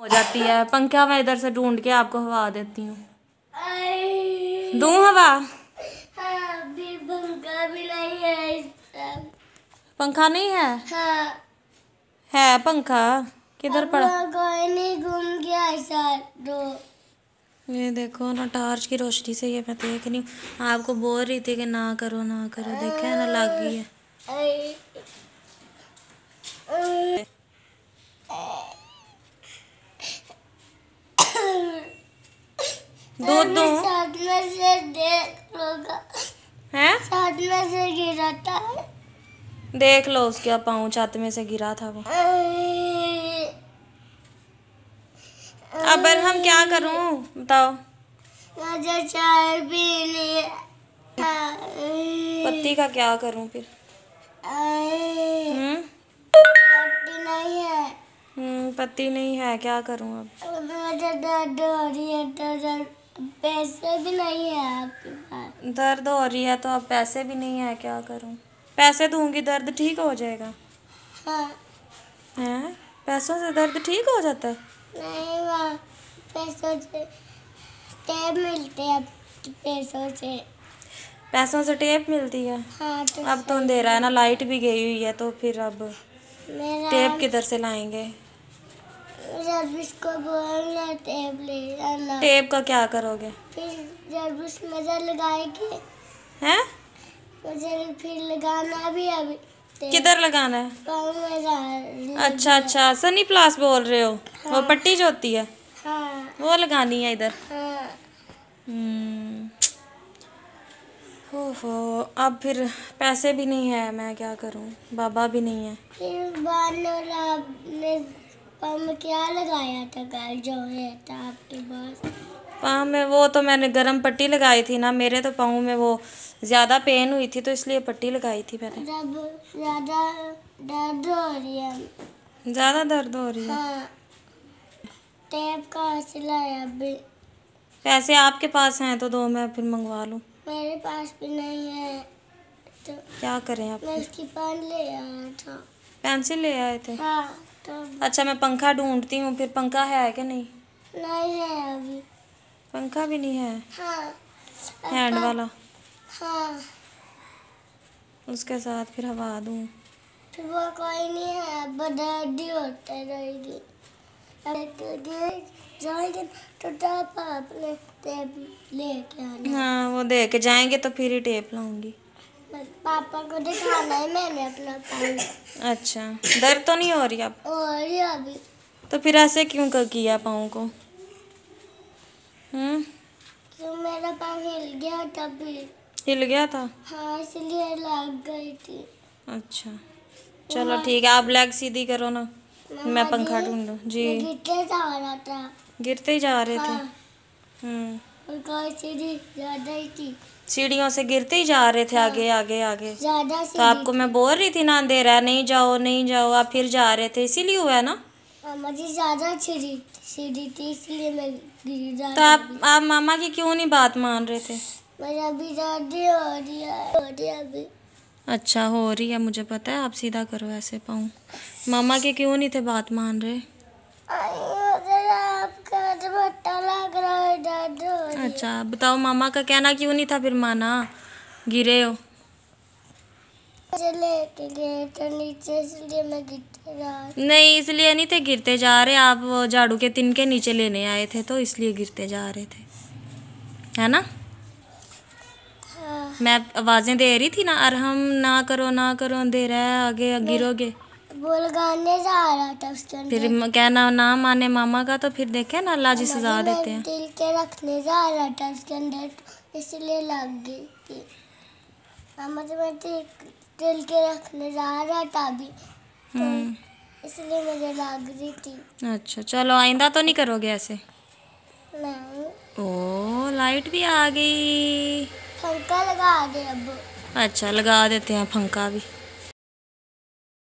हो जाती है पंखा मैं इधर से ढूंढ के आपको हवा देती हूँ दू हवा पंखा नहीं है है पंखा किधर पड़ा कोई नहीं घूम गया दो ये देखो ना टॉर्च की रोशनी से ये मैं देख रही हूँ आपको बोल रही थी कि ना करो ना करो देखे ना लागी गई है दूं साथ में से देख लोगा हैं साथ में से गिरा था देख लो उसके पाँव छत में से गिरा था वो अब हम क्या करूं बताओ मुझे चाय पीनी है पत्ती का क्या करूं फिर हम्म? पत्ती नहीं है हम्म, पत्ती नहीं है क्या करूं अब मुझे दर्द हो रही है दर्द पैसे भी नहीं है आपके पास दर्द हो रही है तो अब पैसे भी नहीं है क्या करूँ पैसे दूंगी दर्द ठीक हो जाएगा हाँ है पैसों से दर्द ठीक हो जाता है नहीं पैसों से टेप मिलते पैसों से पैसों से टेप मिलती है हाँ तो अब तो अंधेरा है ना लाइट भी गई हुई है तो फिर अब टेप किधर से लाएंगे जब इसको बोलना टेप ले जाना टेप का क्या करोगे फिर जब उस नजर लगाएगी हैं मुझे फिर लगाना भी अभी किधर लगाना है अच्छा अच्छा सनी प्लास बोल रहे हो हाँ। वो पट्टी जो होती है हाँ। वो लगानी है इधर हाँ। हम्म। हो अब फिर पैसे भी नहीं है मैं क्या करूं बाबा भी नहीं है फिर पाम में क्या लगाया था गाल जो है था आपके पास पाँव में वो तो मैंने गर्म पट्टी लगाई थी ना मेरे तो पाँव में वो ज़्यादा पेन हुई थी तो इसलिए पट्टी लगाई थी मैंने ज़्यादा दर्द हो रही है ज़्यादा दर्द हो रही है हाँ। टेप कहाँ से लाया अभी पैसे आपके पास हैं तो दो मैं फिर मंगवा लूँ मेरे पास भी नहीं है तो क्या करें आप मैं इसकी पेन ले आया था पेंसिल ले आए थे हाँ अच्छा मैं पंखा ढूंढती हूँ फिर पंखा है क्या नहीं नहीं है अभी पंखा भी नहीं है हाँ, हैंड वाला हाँ उसके साथ फिर हवा दूँ फिर वो कोई नहीं है बदर्दी होते रहेगी तो जाएंगे तो टेप टेप लेके आना हाँ वो दे के जाएंगे तो फिर ही टेप लाऊंगी पापा को दिखाना है मैंने अपना पानी अच्छा दर्द तो नहीं हो रही आप हो रही अभी तो फिर ऐसे क्यों कर किया पाँव को हम्म तो मेरा पाँव हिल गया था फिर हिल गया था हाँ इसलिए लग गई थी अच्छा चलो ठीक है आप लेग सीधी करो ना मैं पंखा ढूंढू जी गिरते जा रहा था गिरते ही जा रहे हाँ। थे हम्म ज्यादा ही थी सीढ़ियों से गिरते ही जा रहे थे हाँ। आगे आगे आगे ज्यादा तो आपको मैं बोल रही थी ना अंधेरा नहीं जाओ नहीं जाओ आप फिर जा रहे थे इसीलिए हुआ है ना हाँ, मामा ज्यादा सीढ़ी सीढ़ी थी इसलिए मैं गिरी जा तो आप आप मामा की क्यों नहीं बात मान रहे थे मेरा अभी दर्दी हो रही है अभी अच्छा हो रही है मुझे पता है आप सीधा करो ऐसे पाऊँ मामा के क्यों नहीं थे बात मान रहे छोटा लग रहा है दादू अच्छा बताओ मामा का कहना क्यों नहीं था फिर माना गिरे हो तो नीचे नहीं इसलिए नहीं थे गिरते जा रहे आप झाड़ू के तिन के नीचे लेने आए थे तो इसलिए गिरते जा रहे थे है ना हाँ। मैं आवाज़ें दे रही थी ना अरहम ना करो ना करो दे रहा है आगे गिरोगे वो लगाने जा रहा था उसके अंदर फिर क्या नाम नाम आने मामा का तो फिर देखे ना अल्लाह जी सजा देते हैं दिल के रखने जा रहा था उसके अंदर इसलिए लग गई थी मामा जी मैं दिल के रखने जा रहा था अभी तो हम्म। इसलिए मुझे लग रही थी अच्छा चलो आइंदा तो नहीं करोगे ऐसे नहीं ओ लाइट भी आ गई फंका लगा दे अब अच्छा लगा देते हैं फंका भी